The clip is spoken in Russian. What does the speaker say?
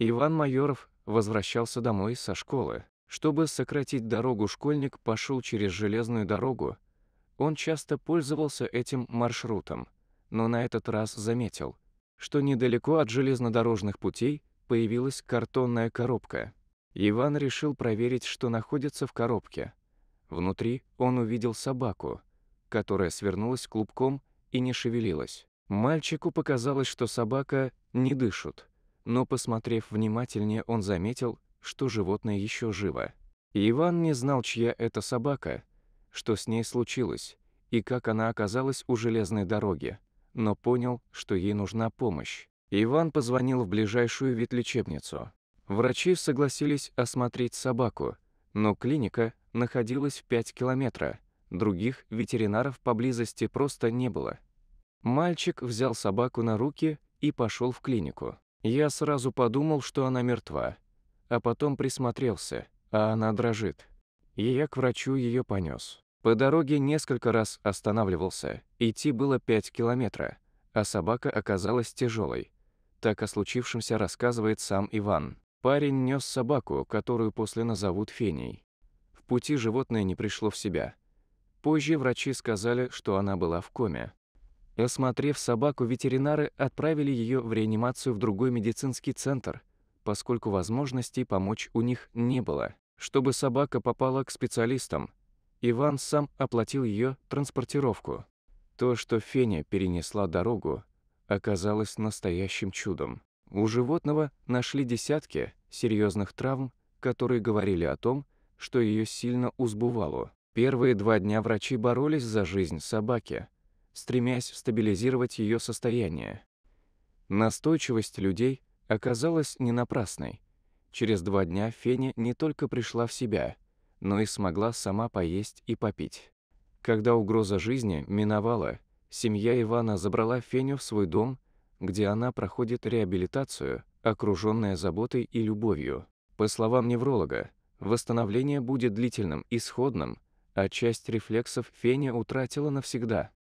Иван Майоров возвращался домой со школы. Чтобы сократить дорогу, школьник пошел через железную дорогу. Он часто пользовался этим маршрутом, но на этот раз заметил, что недалеко от железнодорожных путей появилась картонная коробка. Иван решил проверить, что находится в коробке. Внутри он увидел собаку, которая свернулась клубком и не шевелилась. Мальчику показалось, что собака не дышит но, посмотрев внимательнее, он заметил, что животное еще живо. Иван не знал, чья это собака, что с ней случилось, и как она оказалась у железной дороги, но понял, что ей нужна помощь. Иван позвонил в ближайшую ветлечебницу. Врачи согласились осмотреть собаку, но клиника находилась в 5 километра, других ветеринаров поблизости просто не было. Мальчик взял собаку на руки и пошел в клинику. Я сразу подумал, что она мертва, а потом присмотрелся, а она дрожит. И я к врачу ее понес. По дороге несколько раз останавливался, идти было 5 километра, а собака оказалась тяжелой. Так о случившемся рассказывает сам Иван. Парень нес собаку, которую после назовут Феней. В пути животное не пришло в себя. Позже врачи сказали, что она была в коме. Осмотрев собаку, ветеринары отправили ее в реанимацию в другой медицинский центр, поскольку возможностей помочь у них не было. Чтобы собака попала к специалистам, Иван сам оплатил ее транспортировку. То, что Феня перенесла дорогу, оказалось настоящим чудом. У животного нашли десятки серьезных травм, которые говорили о том, что ее сильно узбувало. Первые два дня врачи боролись за жизнь собаки – стремясь стабилизировать ее состояние. Настойчивость людей оказалась не напрасной. Через два дня Феня не только пришла в себя, но и смогла сама поесть и попить. Когда угроза жизни миновала, семья Ивана забрала Феню в свой дом, где она проходит реабилитацию, окруженная заботой и любовью. По словам невролога, восстановление будет длительным и сходным, а часть рефлексов Феня утратила навсегда.